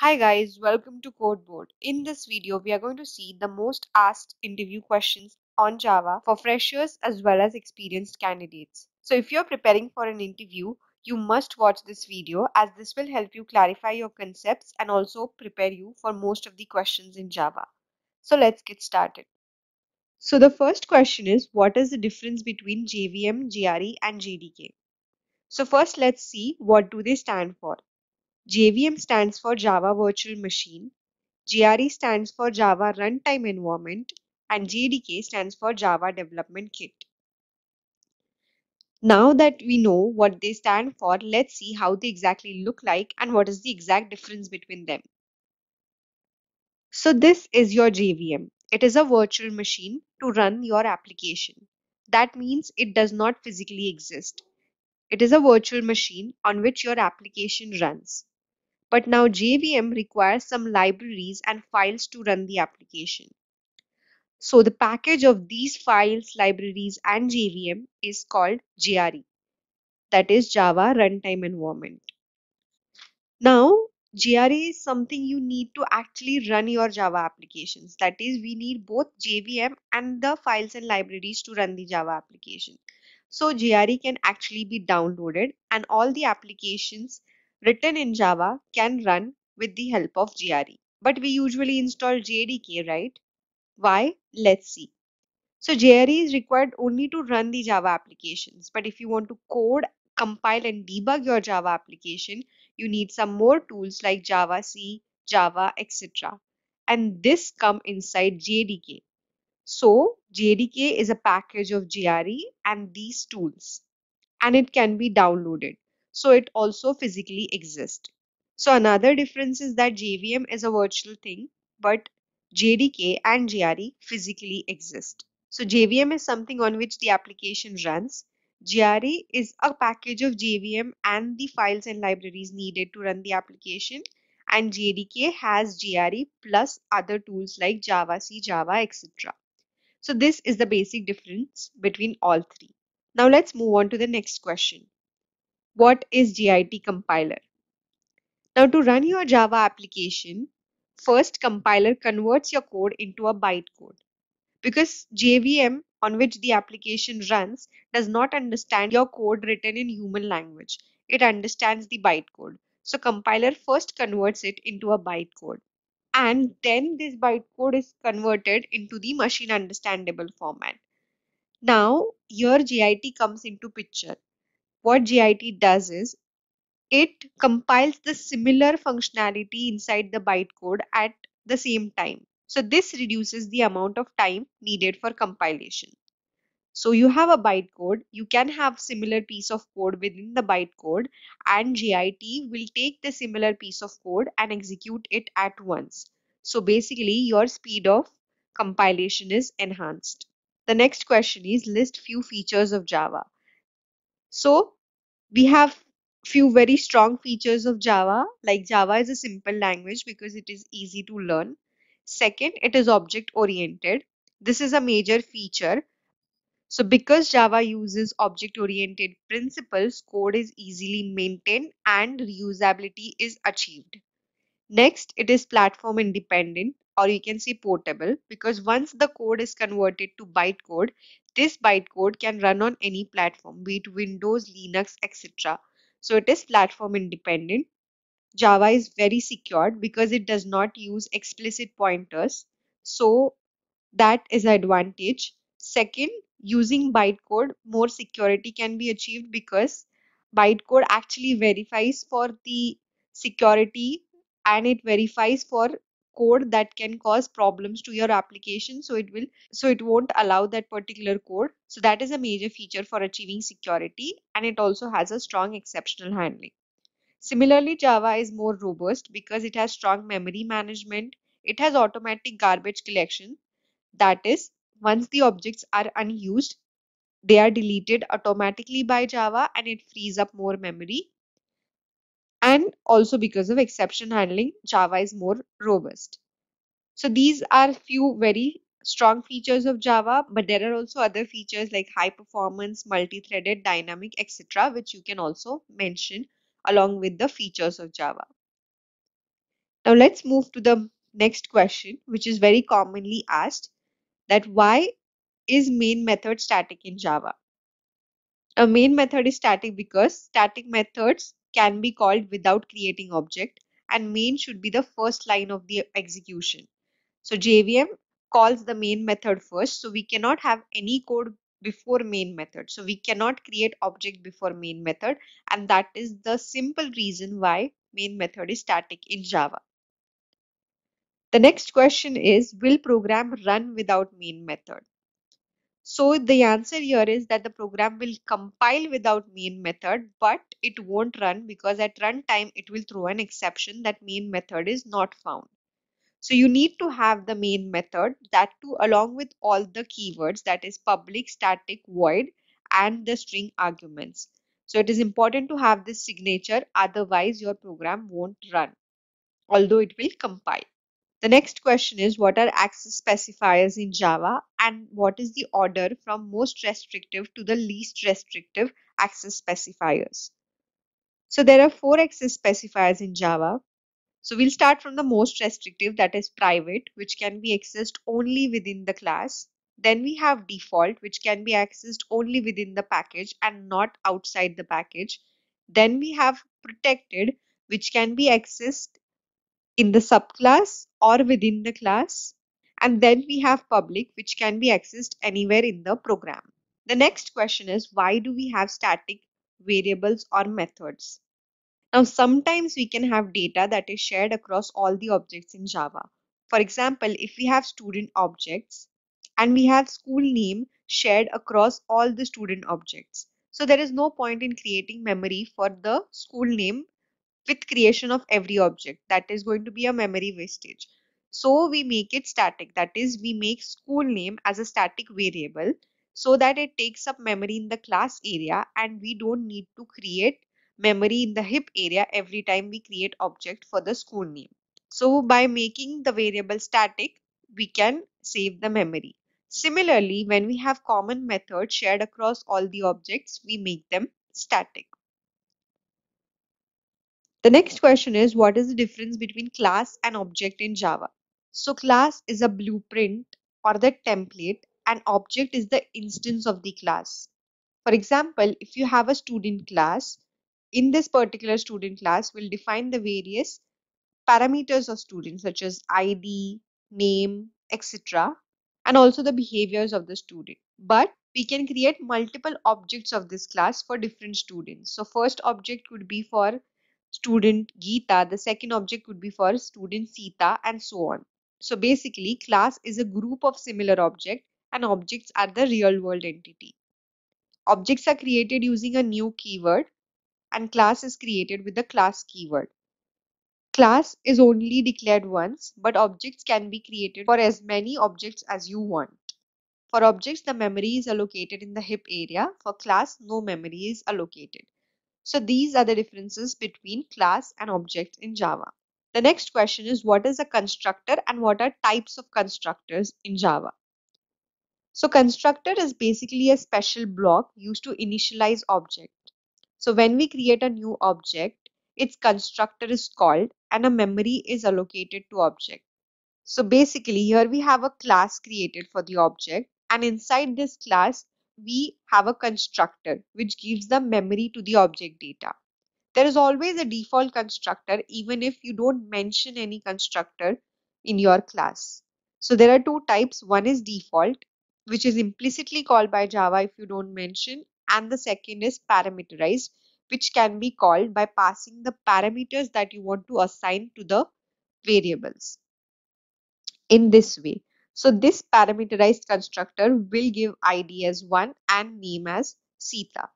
Hi guys, welcome to Codeboard. In this video, we are going to see the most asked interview questions on Java for freshers as well as experienced candidates. So if you're preparing for an interview, you must watch this video as this will help you clarify your concepts and also prepare you for most of the questions in Java. So let's get started. So the first question is, what is the difference between JVM, JRE and JDK? So first let's see what do they stand for. JVM stands for Java Virtual Machine, JRE stands for Java Runtime Environment, and JDK stands for Java Development Kit. Now that we know what they stand for, let's see how they exactly look like and what is the exact difference between them. So this is your JVM. It is a virtual machine to run your application. That means it does not physically exist. It is a virtual machine on which your application runs. But now JVM requires some libraries and files to run the application. So the package of these files, libraries and JVM is called JRE. That is Java Runtime Environment. Now JRE is something you need to actually run your Java applications. That is, we need both JVM and the files and libraries to run the Java application. So JRE can actually be downloaded and all the applications written in Java can run with the help of GRE. But we usually install JDK, right? Why? Let's see. So JRE is required only to run the Java applications. But if you want to code, compile and debug your Java application, you need some more tools like Java C, Java, etc. And this come inside JDK. So JDK is a package of JRE and these tools and it can be downloaded so it also physically exists. So another difference is that JVM is a virtual thing, but JDK and JRE physically exist. So JVM is something on which the application runs. JRE is a package of JVM and the files and libraries needed to run the application. And JDK has JRE plus other tools like Java, C, Java, etc. So this is the basic difference between all three. Now let's move on to the next question what is GIT compiler? Now to run your Java application, first compiler converts your code into a bytecode because JVM on which the application runs does not understand your code written in human language. It understands the bytecode. So compiler first converts it into a bytecode and then this bytecode is converted into the machine understandable format. Now, your GIT comes into picture what GIT does is it compiles the similar functionality inside the bytecode at the same time. So this reduces the amount of time needed for compilation. So you have a bytecode, you can have similar piece of code within the bytecode and GIT will take the similar piece of code and execute it at once. So basically your speed of compilation is enhanced. The next question is list few features of Java. So we have few very strong features of Java. Like Java is a simple language because it is easy to learn. Second, it is object oriented. This is a major feature. So because Java uses object oriented principles, code is easily maintained and reusability is achieved. Next, it is platform independent or you can say portable because once the code is converted to bytecode, this bytecode can run on any platform, be it Windows, Linux, etc. So it is platform independent. Java is very secured because it does not use explicit pointers. So that is an advantage. Second, using bytecode, more security can be achieved because bytecode actually verifies for the security and it verifies for code that can cause problems to your application so it will so it won't allow that particular code so that is a major feature for achieving security and it also has a strong exceptional handling similarly java is more robust because it has strong memory management it has automatic garbage collection that is once the objects are unused they are deleted automatically by java and it frees up more memory and also because of exception handling, Java is more robust. So these are few very strong features of Java, but there are also other features like high performance, multi-threaded, dynamic, etc., which you can also mention along with the features of Java. Now let's move to the next question, which is very commonly asked that why is main method static in Java? A main method is static because static methods can be called without creating object and main should be the first line of the execution. So JVM calls the main method first. So we cannot have any code before main method. So we cannot create object before main method. And that is the simple reason why main method is static in Java. The next question is will program run without main method? So the answer here is that the program will compile without main method, but it won't run because at runtime it will throw an exception that main method is not found. So you need to have the main method that too along with all the keywords that is public, static, void and the string arguments. So it is important to have this signature otherwise your program won't run although it will compile. The next question is what are access specifiers in Java and what is the order from most restrictive to the least restrictive access specifiers? So there are four access specifiers in Java. So we'll start from the most restrictive that is private which can be accessed only within the class. Then we have default which can be accessed only within the package and not outside the package. Then we have protected which can be accessed in the subclass or within the class. And then we have public, which can be accessed anywhere in the program. The next question is why do we have static variables or methods? Now, sometimes we can have data that is shared across all the objects in Java. For example, if we have student objects and we have school name shared across all the student objects. So there is no point in creating memory for the school name with creation of every object that is going to be a memory wastage so we make it static that is we make school name as a static variable so that it takes up memory in the class area and we don't need to create memory in the hip area every time we create object for the school name so by making the variable static we can save the memory similarly when we have common methods shared across all the objects we make them static the next question is what is the difference between class and object in Java? So class is a blueprint or the template and object is the instance of the class. For example, if you have a student class, in this particular student class, we'll define the various parameters of students such as ID, name, etc. and also the behaviors of the student. But we can create multiple objects of this class for different students. So first object could be for student Geeta, the second object would be for student Sita, and so on. So basically, class is a group of similar objects, and objects are the real world entity. Objects are created using a new keyword, and class is created with the class keyword. Class is only declared once, but objects can be created for as many objects as you want. For objects, the memory is allocated in the hip area. For class, no memory is allocated. So these are the differences between class and object in Java. The next question is what is a constructor and what are types of constructors in Java? So constructor is basically a special block used to initialize object. So when we create a new object, its constructor is called and a memory is allocated to object. So basically here we have a class created for the object and inside this class we have a constructor which gives the memory to the object data. There is always a default constructor even if you don't mention any constructor in your class. So there are two types. One is default which is implicitly called by Java if you don't mention and the second is parameterized which can be called by passing the parameters that you want to assign to the variables. In this way, so this parameterized constructor will give ID as 1 and name as Sita.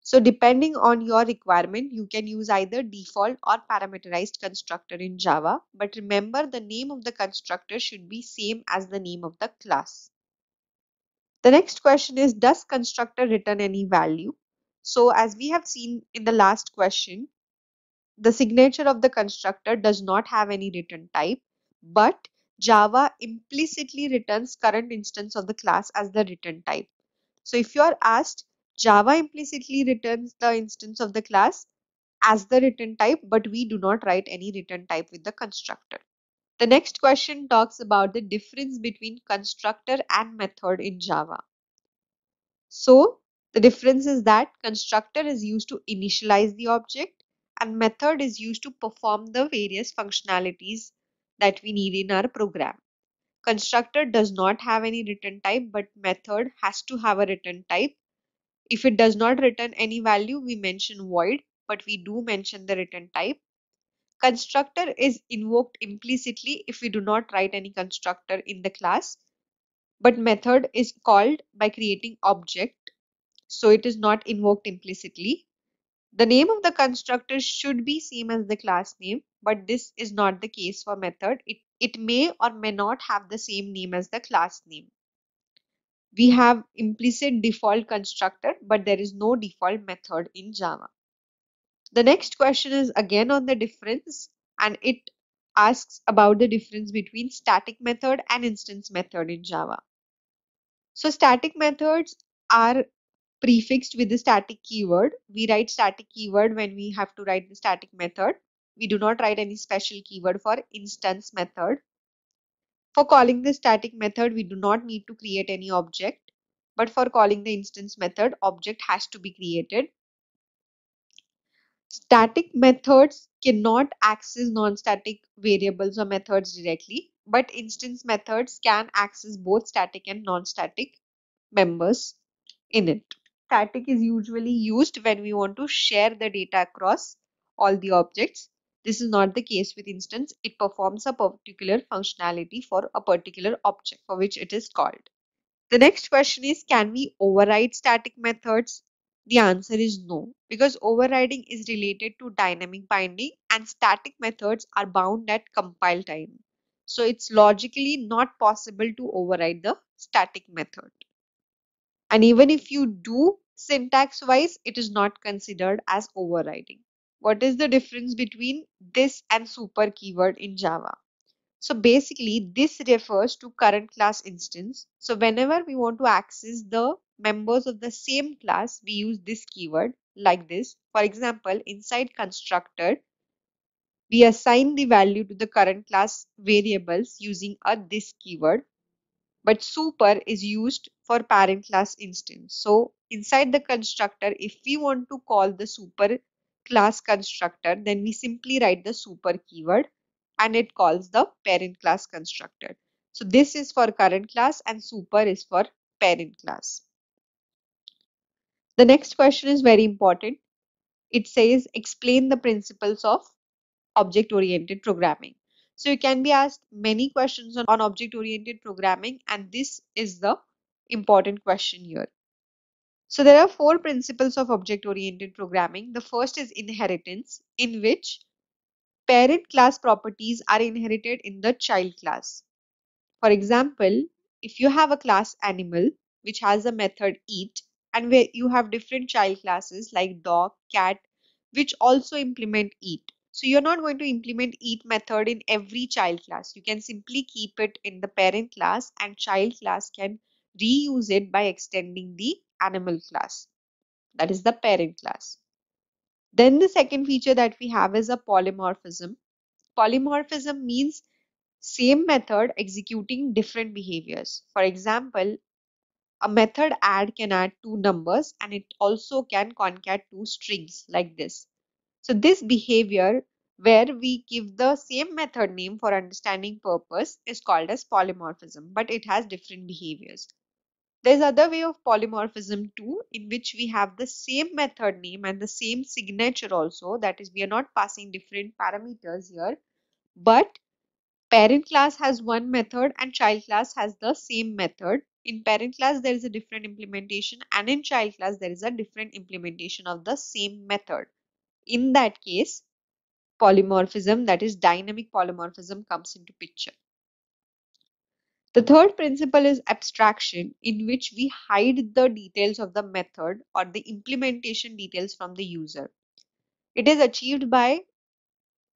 So depending on your requirement, you can use either default or parameterized constructor in Java. But remember the name of the constructor should be same as the name of the class. The next question is, does constructor return any value? So as we have seen in the last question, the signature of the constructor does not have any return type, but Java implicitly returns current instance of the class as the return type. So if you are asked, Java implicitly returns the instance of the class as the return type, but we do not write any return type with the constructor. The next question talks about the difference between constructor and method in Java. So the difference is that constructor is used to initialize the object and method is used to perform the various functionalities that we need in our program. Constructor does not have any return type, but method has to have a return type. If it does not return any value, we mention void, but we do mention the return type. Constructor is invoked implicitly if we do not write any constructor in the class, but method is called by creating object, so it is not invoked implicitly. The name of the constructor should be same as the class name but this is not the case for method. It, it may or may not have the same name as the class name. We have implicit default constructor, but there is no default method in Java. The next question is again on the difference and it asks about the difference between static method and instance method in Java. So static methods are prefixed with the static keyword. We write static keyword when we have to write the static method we do not write any special keyword for instance method. For calling the static method, we do not need to create any object. But for calling the instance method, object has to be created. Static methods cannot access non-static variables or methods directly, but instance methods can access both static and non-static members in it. Static is usually used when we want to share the data across all the objects this is not the case with instance. It performs a particular functionality for a particular object for which it is called. The next question is can we override static methods? The answer is no because overriding is related to dynamic binding and static methods are bound at compile time. So it's logically not possible to override the static method. And even if you do syntax wise, it is not considered as overriding what is the difference between this and super keyword in Java. So basically this refers to current class instance. So whenever we want to access the members of the same class, we use this keyword like this. For example, inside constructor, we assign the value to the current class variables using a this keyword. But super is used for parent class instance. So inside the constructor, if we want to call the super class constructor, then we simply write the super keyword and it calls the parent class constructor. So this is for current class and super is for parent class. The next question is very important. It says explain the principles of object oriented programming. So you can be asked many questions on, on object oriented programming and this is the important question here. So there are four principles of object-oriented programming. The first is inheritance, in which parent class properties are inherited in the child class. For example, if you have a class animal which has a method eat and where you have different child classes like dog, cat, which also implement eat. So you're not going to implement eat method in every child class. You can simply keep it in the parent class and child class can reuse it by extending the animal class, that is the parent class. Then the second feature that we have is a polymorphism. Polymorphism means same method executing different behaviors. For example, a method add can add two numbers and it also can concat two strings like this. So this behavior where we give the same method name for understanding purpose is called as polymorphism, but it has different behaviors. There's other way of polymorphism too, in which we have the same method name and the same signature also. That is, we are not passing different parameters here, but parent class has one method and child class has the same method. In parent class, there is a different implementation and in child class, there is a different implementation of the same method. In that case, polymorphism, that is dynamic polymorphism, comes into picture. The third principle is abstraction, in which we hide the details of the method or the implementation details from the user. It is achieved by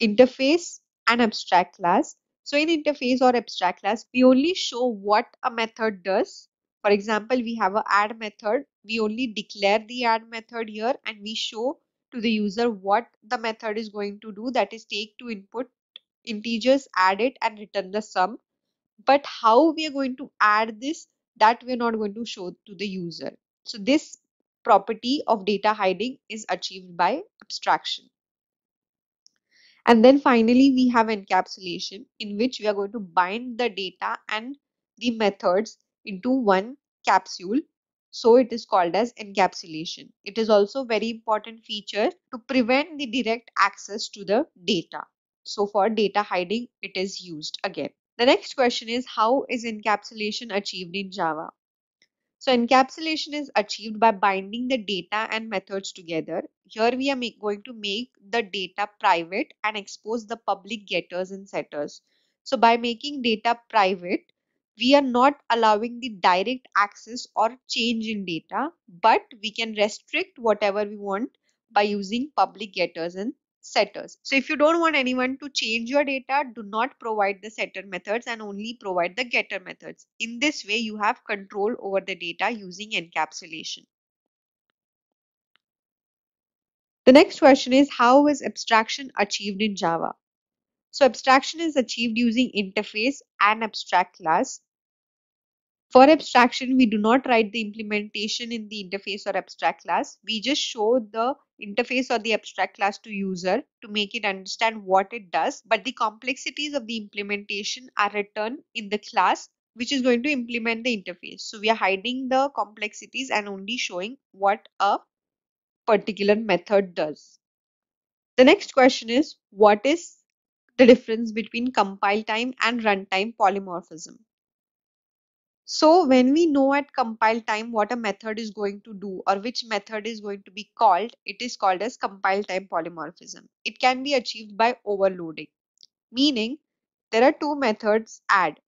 interface and abstract class. So, in interface or abstract class, we only show what a method does. For example, we have a add method. We only declare the add method here and we show to the user what the method is going to do that is take two input integers add it and return the sum but how we are going to add this that we're not going to show to the user so this property of data hiding is achieved by abstraction and then finally we have encapsulation in which we are going to bind the data and the methods into one capsule so it is called as encapsulation. It is also very important feature to prevent the direct access to the data. So for data hiding, it is used again. The next question is how is encapsulation achieved in Java? So encapsulation is achieved by binding the data and methods together. Here we are make, going to make the data private and expose the public getters and setters. So by making data private, we are not allowing the direct access or change in data, but we can restrict whatever we want by using public getters and setters. So if you don't want anyone to change your data, do not provide the setter methods and only provide the getter methods. In this way, you have control over the data using encapsulation. The next question is how is abstraction achieved in Java? So abstraction is achieved using interface and abstract class. For abstraction, we do not write the implementation in the interface or abstract class. We just show the interface or the abstract class to user to make it understand what it does. But the complexities of the implementation are written in the class which is going to implement the interface. So we are hiding the complexities and only showing what a particular method does. The next question is what is the difference between compile time and runtime polymorphism. So when we know at compile time what a method is going to do or which method is going to be called, it is called as compile time polymorphism. It can be achieved by overloading, meaning there are two methods add.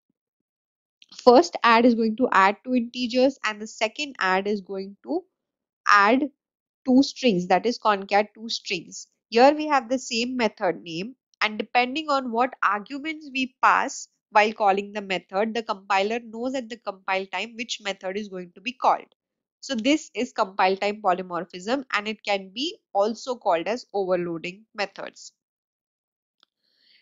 First add is going to add two integers and the second add is going to add two strings that is concat two strings. Here we have the same method name and depending on what arguments we pass while calling the method, the compiler knows at the compile time which method is going to be called. So this is compile time polymorphism and it can be also called as overloading methods.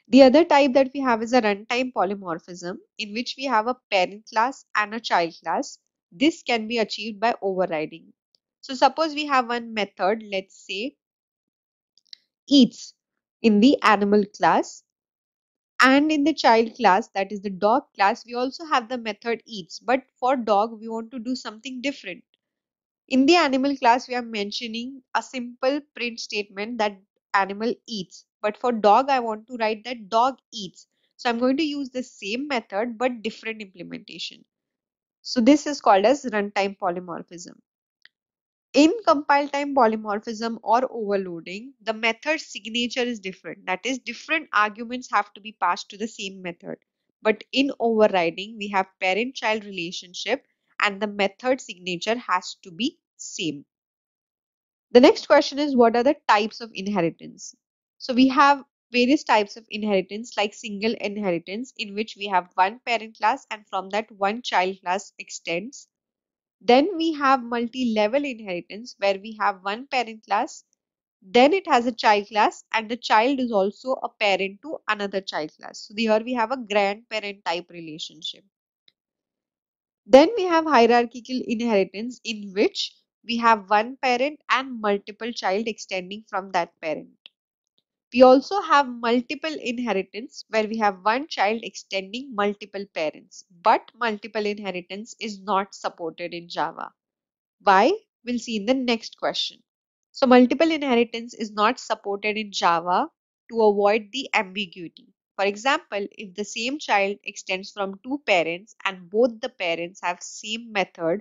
The other type that we have is a runtime polymorphism in which we have a parent class and a child class. This can be achieved by overriding. So suppose we have one method, let's say eats in the animal class and in the child class that is the dog class we also have the method eats but for dog we want to do something different in the animal class we are mentioning a simple print statement that animal eats but for dog i want to write that dog eats so i'm going to use the same method but different implementation so this is called as runtime polymorphism in compile time polymorphism or overloading, the method signature is different. That is, different arguments have to be passed to the same method. But in overriding, we have parent-child relationship and the method signature has to be same. The next question is what are the types of inheritance? So we have various types of inheritance like single inheritance in which we have one parent class and from that one child class extends then we have multi-level inheritance where we have one parent class, then it has a child class and the child is also a parent to another child class. So here we have a grandparent type relationship. Then we have hierarchical inheritance in which we have one parent and multiple child extending from that parent. We also have multiple inheritance where we have one child extending multiple parents, but multiple inheritance is not supported in Java. Why? We'll see in the next question. So multiple inheritance is not supported in Java to avoid the ambiguity. For example, if the same child extends from two parents and both the parents have same method,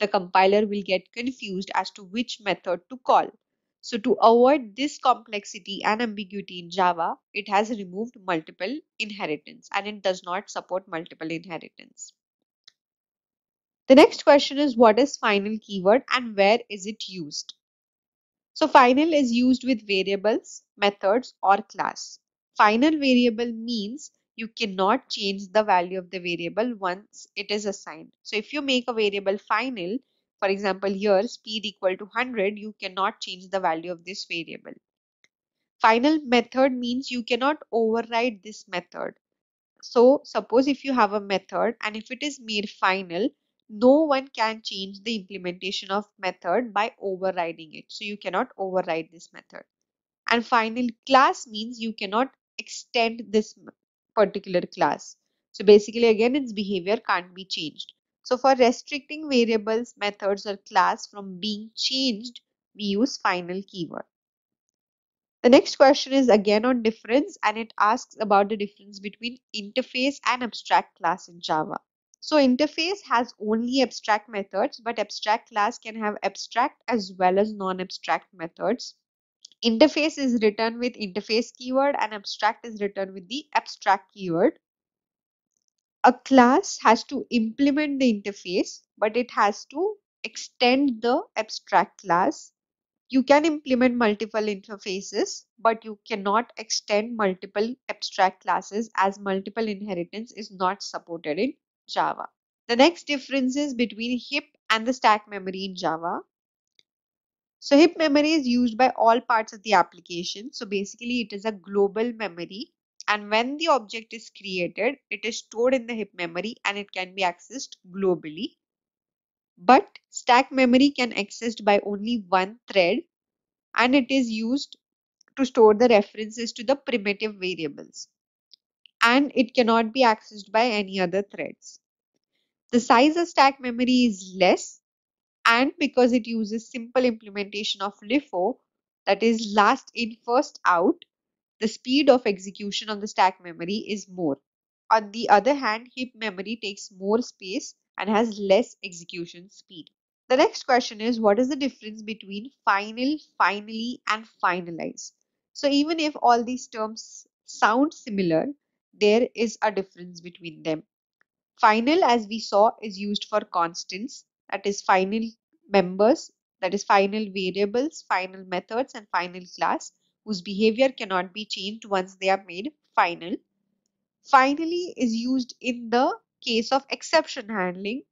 the compiler will get confused as to which method to call. So to avoid this complexity and ambiguity in Java, it has removed multiple inheritance and it does not support multiple inheritance. The next question is what is final keyword and where is it used? So final is used with variables, methods or class. Final variable means you cannot change the value of the variable once it is assigned. So if you make a variable final, for example, here speed equal to 100, you cannot change the value of this variable. Final method means you cannot override this method. So suppose if you have a method and if it is made final, no one can change the implementation of method by overriding it. So you cannot override this method. And final class means you cannot extend this particular class. So basically again its behavior can't be changed. So for restricting variables, methods or class from being changed, we use final keyword. The next question is again on difference and it asks about the difference between interface and abstract class in Java. So interface has only abstract methods, but abstract class can have abstract as well as non-abstract methods. Interface is written with interface keyword and abstract is written with the abstract keyword a class has to implement the interface, but it has to extend the abstract class. You can implement multiple interfaces, but you cannot extend multiple abstract classes as multiple inheritance is not supported in Java. The next difference is between HIP and the stack memory in Java. So HIP memory is used by all parts of the application. So basically it is a global memory and when the object is created it is stored in the hip memory and it can be accessed globally but stack memory can accessed by only one thread and it is used to store the references to the primitive variables and it cannot be accessed by any other threads the size of stack memory is less and because it uses simple implementation of LIFO that is last in first out the speed of execution on the stack memory is more. On the other hand, heap memory takes more space and has less execution speed. The next question is what is the difference between final, finally, and finalize? So even if all these terms sound similar, there is a difference between them. Final, as we saw, is used for constants, that is final members, that is final variables, final methods, and final class whose behavior cannot be changed once they are made final. Finally is used in the case of exception handling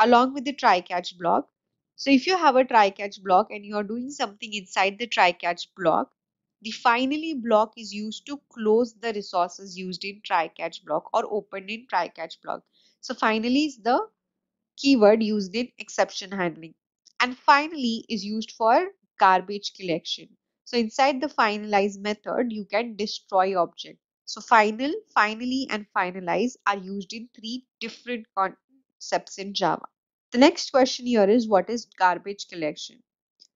along with the try catch block. So if you have a try catch block and you are doing something inside the try catch block, the finally block is used to close the resources used in try catch block or opened in try catch block. So finally is the keyword used in exception handling. And finally is used for garbage collection. So inside the finalize method, you can destroy object. So final, finally, and finalize are used in three different concepts in Java. The next question here is what is garbage collection?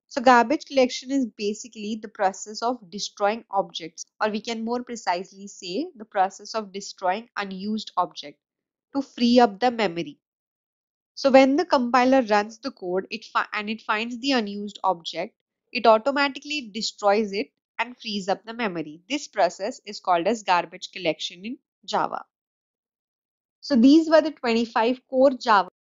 So garbage collection is basically the process of destroying objects or we can more precisely say the process of destroying unused object to free up the memory. So when the compiler runs the code it and it finds the unused object, it automatically destroys it and frees up the memory. This process is called as garbage collection in Java. So these were the 25 core Java